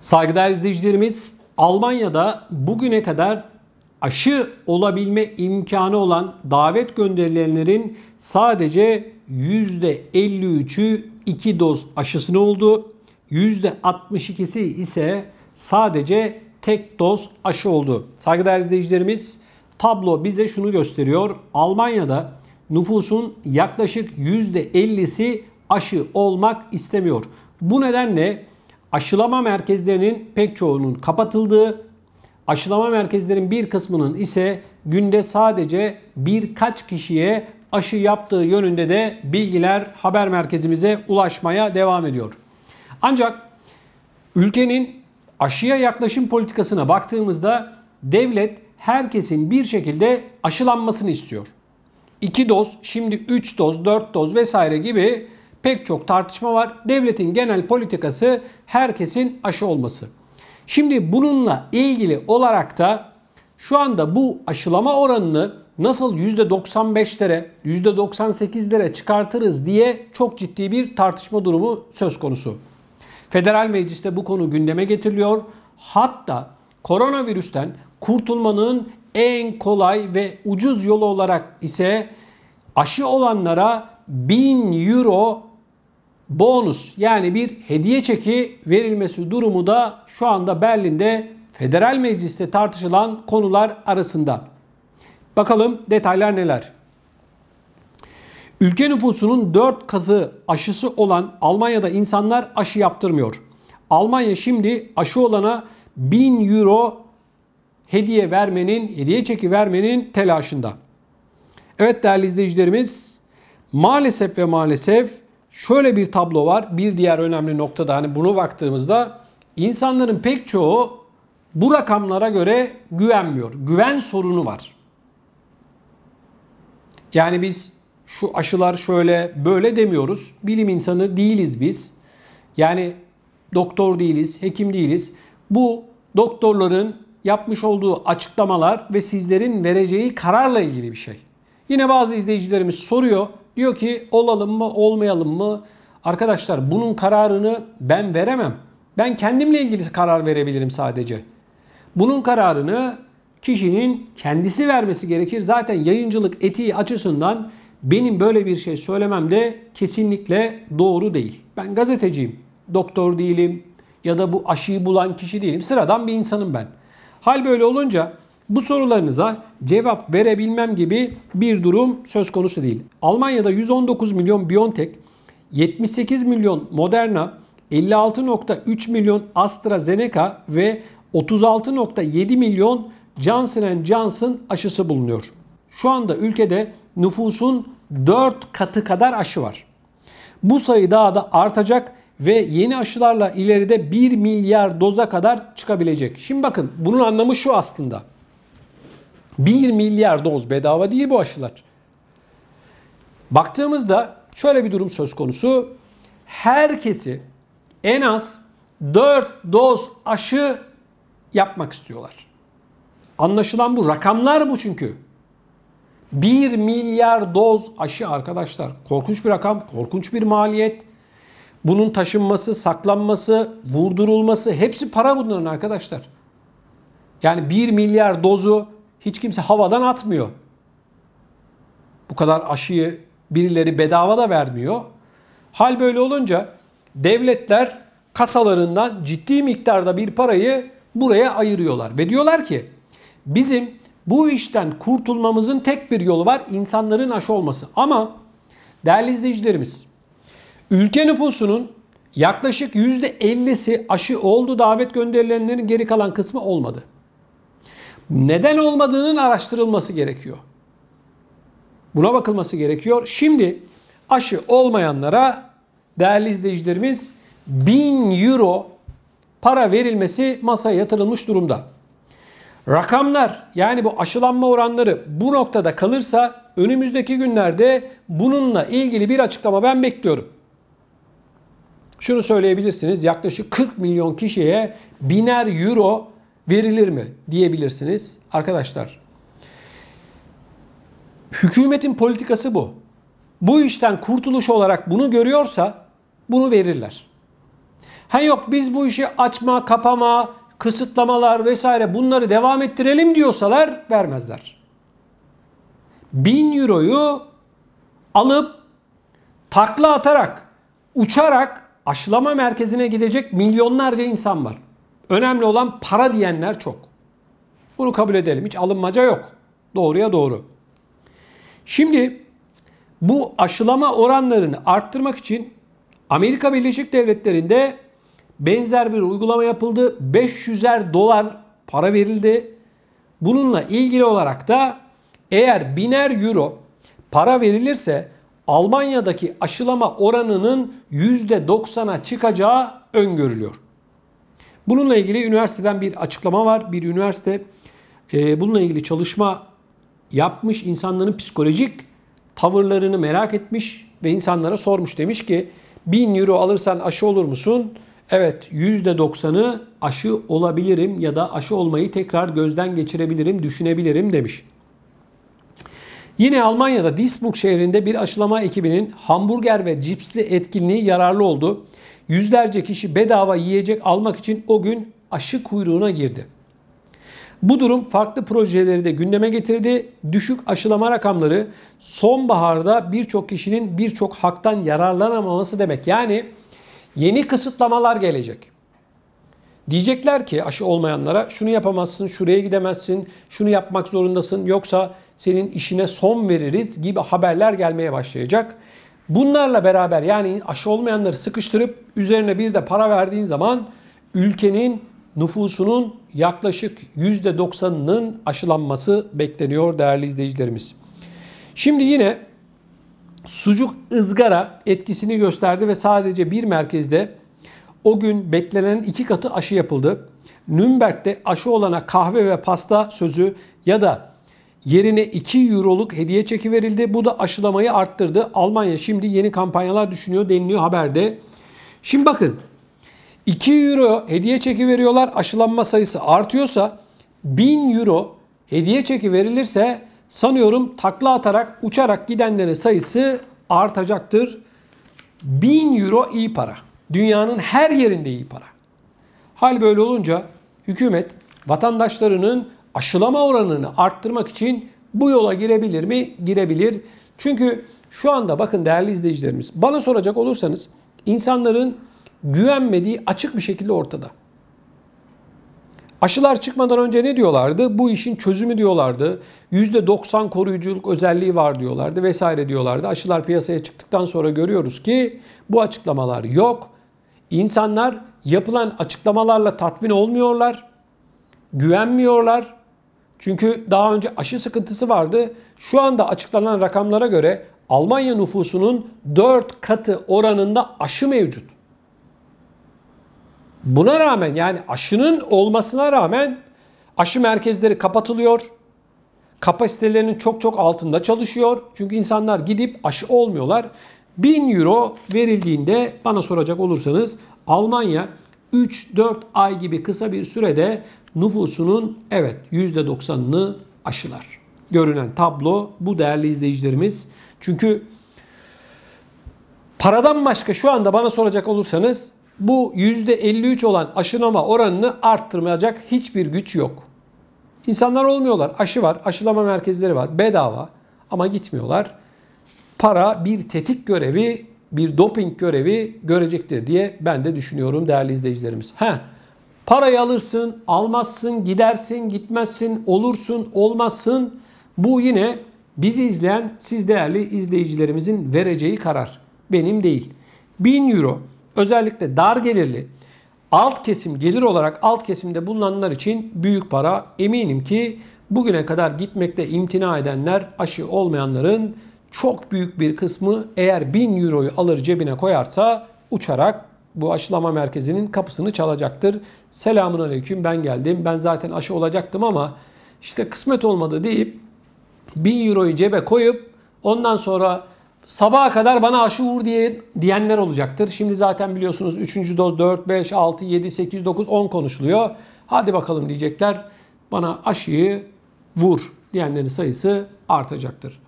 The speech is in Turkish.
Saygıdeğer izleyicilerimiz, Almanya'da bugüne kadar aşı olabilme imkanı olan davet gönderilenlerin sadece %53'ü 2 doz aşısını oldu. %62'si ise sadece tek doz aşı oldu. Saygıdeğer izleyicilerimiz, tablo bize şunu gösteriyor. Almanya'da nüfusun yaklaşık %50'si aşı olmak istemiyor. Bu nedenle aşılama merkezlerinin pek çoğunun kapatıldığı, aşılama merkezlerin bir kısmının ise günde sadece birkaç kişiye aşı yaptığı yönünde de bilgiler haber merkezimize ulaşmaya devam ediyor. Ancak ülkenin aşıya yaklaşım politikasına baktığımızda devlet herkesin bir şekilde aşılanmasını istiyor. 2 doz, şimdi 3 doz, 4 doz vesaire gibi pek çok tartışma var. Devletin genel politikası herkesin aşı olması. Şimdi bununla ilgili olarak da şu anda bu aşılama oranını nasıl %95'lere, %98'lere çıkartırız diye çok ciddi bir tartışma durumu söz konusu. Federal Meclis'te bu konu gündeme getiriliyor. Hatta koronavirüsten kurtulmanın en kolay ve ucuz yolu olarak ise aşı olanlara 1000 euro bonus yani bir hediye çeki verilmesi durumu da şu anda Berlin'de federal mecliste tartışılan konular arasında. Bakalım detaylar neler? Ülke nüfusunun 4 katı aşısı olan Almanya'da insanlar aşı yaptırmıyor. Almanya şimdi aşı olana 1000 euro hediye vermenin, hediye çeki vermenin telaşında. Evet değerli izleyicilerimiz, maalesef ve maalesef şöyle bir tablo var. Bir diğer önemli nokta da hani bunu baktığımızda insanların pek çoğu bu rakamlara göre güvenmiyor. Güven sorunu var. Yani biz şu aşılar şöyle böyle demiyoruz. Bilim insanı değiliz biz. Yani doktor değiliz, hekim değiliz. Bu doktorların yapmış olduğu açıklamalar ve sizlerin vereceği kararla ilgili bir şey. Yine bazı izleyicilerimiz soruyor. Diyor ki olalım mı olmayalım mı? Arkadaşlar bunun kararını ben veremem. Ben kendimle ilgili karar verebilirim sadece. Bunun kararını kişinin kendisi vermesi gerekir. Zaten yayıncılık etiği açısından benim böyle bir şey söylemem de kesinlikle doğru değil. Ben gazeteciyim, doktor değilim ya da bu aşıyı bulan kişi değilim. Sıradan bir insanım ben. Hal böyle olunca bu sorularınıza cevap verebilmem gibi bir durum söz konusu değil. Almanya'da 119 milyon BioNTech, 78 milyon Moderna, 56.3 milyon AstraZeneca ve 36.7 milyon Johnson Johnson aşısı bulunuyor. Şu anda ülkede nüfusun 4 katı kadar aşı var. Bu sayı daha da artacak ve yeni aşılarla ileride 1 milyar doza kadar çıkabilecek. Şimdi bakın bunun anlamı şu aslında. 1 milyar doz bedava değil bu aşılar. Baktığımızda şöyle bir durum söz konusu. Herkesi en az 4 doz aşı yapmak istiyorlar. Anlaşılan bu. Rakamlar bu çünkü. 1 milyar doz aşı arkadaşlar. Korkunç bir rakam, korkunç bir maliyet. Bunun taşınması, saklanması, vurdurulması hepsi para bunların arkadaşlar. Yani 1 milyar dozu hiç kimse havadan atmıyor. Bu kadar aşıyı birileri bedava da vermiyor. Hal böyle olunca devletler kasalarından ciddi miktarda bir parayı buraya ayırıyorlar. Ve diyorlar ki bizim bu işten kurtulmamızın tek bir yolu var insanların aşı olması. Ama değerli izleyicilerimiz ülke nüfusunun yaklaşık %50'si aşı oldu davet gönderilenlerin geri kalan kısmı olmadı neden olmadığının araştırılması gerekiyor. Buna bakılması gerekiyor. Şimdi aşı olmayanlara değerli izleyicilerimiz 1000 euro para verilmesi masaya yatırılmış durumda. Rakamlar yani bu aşılanma oranları bu noktada kalırsa önümüzdeki günlerde bununla ilgili bir açıklama ben bekliyorum. Şunu söyleyebilirsiniz yaklaşık 40 milyon kişiye biner euro verilir mi diyebilirsiniz. Arkadaşlar hükümetin politikası bu. Bu işten kurtuluş olarak bunu görüyorsa bunu verirler. Ha yok biz bu işi açma, kapama, kısıtlamalar vesaire bunları devam ettirelim diyorsalar vermezler. 1000 euroyu alıp takla atarak, uçarak aşılama merkezine gidecek milyonlarca insan var. Önemli olan para diyenler çok. Bunu kabul edelim. Hiç alınmaca yok. Doğruya doğru. Şimdi bu aşılama oranlarını arttırmak için Amerika Birleşik Devletleri'nde benzer bir uygulama yapıldı. 500'er dolar para verildi. Bununla ilgili olarak da eğer biner euro para verilirse Almanya'daki aşılama oranının %90'a çıkacağı öngörülüyor. Bununla ilgili üniversiteden bir açıklama var. Bir üniversite e, bununla ilgili çalışma yapmış. insanların psikolojik tavırlarını merak etmiş ve insanlara sormuş. Demiş ki 1000 euro alırsan aşı olur musun? Evet %90'ı aşı olabilirim ya da aşı olmayı tekrar gözden geçirebilirim, düşünebilirim demiş. Yine Almanya'da Duisburg şehrinde bir aşılama ekibinin hamburger ve cipsli etkinliği yararlı oldu. Yüzlerce kişi bedava yiyecek almak için o gün aşı kuyruğuna girdi. Bu durum farklı projeleri de gündeme getirdi. Düşük aşılama rakamları sonbaharda birçok kişinin birçok haktan yararlanamaması demek. Yani yeni kısıtlamalar gelecek. Diyecekler ki aşı olmayanlara şunu yapamazsın, şuraya gidemezsin, şunu yapmak zorundasın yoksa senin işine son veririz gibi haberler gelmeye başlayacak. Bunlarla beraber yani aşı olmayanları sıkıştırıp üzerine bir de para verdiğin zaman ülkenin nüfusunun yaklaşık %90'ının aşılanması bekleniyor değerli izleyicilerimiz. Şimdi yine sucuk ızgara etkisini gösterdi ve sadece bir merkezde o gün beklenen iki katı aşı yapıldı. Nürnberg'de aşı olana kahve ve pasta sözü ya da yerine 2 euroluk hediye çeki verildi. Bu da aşılamayı arttırdı. Almanya şimdi yeni kampanyalar düşünüyor deniliyor haberde. Şimdi bakın 2 euro hediye çeki veriyorlar aşılanma sayısı artıyorsa 1000 euro hediye çeki verilirse sanıyorum takla atarak uçarak gidenlerin sayısı artacaktır. 1000 euro iyi para. Dünyanın her yerinde iyi para. Hal böyle olunca hükümet vatandaşlarının aşılama oranını arttırmak için bu yola girebilir mi? Girebilir. Çünkü şu anda bakın değerli izleyicilerimiz bana soracak olursanız insanların güvenmediği açık bir şekilde ortada. Aşılar çıkmadan önce ne diyorlardı? Bu işin çözümü diyorlardı. %90 koruyuculuk özelliği var diyorlardı vesaire diyorlardı. Aşılar piyasaya çıktıktan sonra görüyoruz ki bu açıklamalar yok. İnsanlar yapılan açıklamalarla tatmin olmuyorlar. Güvenmiyorlar. Çünkü daha önce aşı sıkıntısı vardı. Şu anda açıklanan rakamlara göre Almanya nüfusunun 4 katı oranında aşı mevcut. Buna rağmen yani aşının olmasına rağmen aşı merkezleri kapatılıyor. Kapasitelerinin çok çok altında çalışıyor. Çünkü insanlar gidip aşı olmuyorlar. 1000 euro verildiğinde bana soracak olursanız Almanya 3-4 ay gibi kısa bir sürede nüfusunun evet %90'ını aşılar. Görünen tablo bu değerli izleyicilerimiz. Çünkü paradan başka şu anda bana soracak olursanız bu %53 olan aşılama oranını arttırmayacak hiçbir güç yok. İnsanlar olmuyorlar. Aşı var, aşılama merkezleri var, bedava ama gitmiyorlar para bir tetik görevi, bir doping görevi görecektir diye ben de düşünüyorum değerli izleyicilerimiz. Heh, parayı alırsın, almazsın, gidersin, gitmezsin, olursun, olmazsın. Bu yine bizi izleyen siz değerli izleyicilerimizin vereceği karar. Benim değil. 1000 euro özellikle dar gelirli alt kesim gelir olarak alt kesimde bulunanlar için büyük para. Eminim ki bugüne kadar gitmekte imtina edenler aşı olmayanların çok büyük bir kısmı eğer 1000 euroyu alır cebine koyarsa uçarak bu aşılama merkezinin kapısını çalacaktır. Selamun aleyküm ben geldim. Ben zaten aşı olacaktım ama işte kısmet olmadı deyip 1000 euroyu cebe koyup ondan sonra sabaha kadar bana aşı uğur diye, diyenler olacaktır. Şimdi zaten biliyorsunuz 3. doz 4, 5, 6, 7, 8, 9, 10 konuşuluyor. Hadi bakalım diyecekler. Bana aşıyı vur diyenlerin sayısı artacaktır.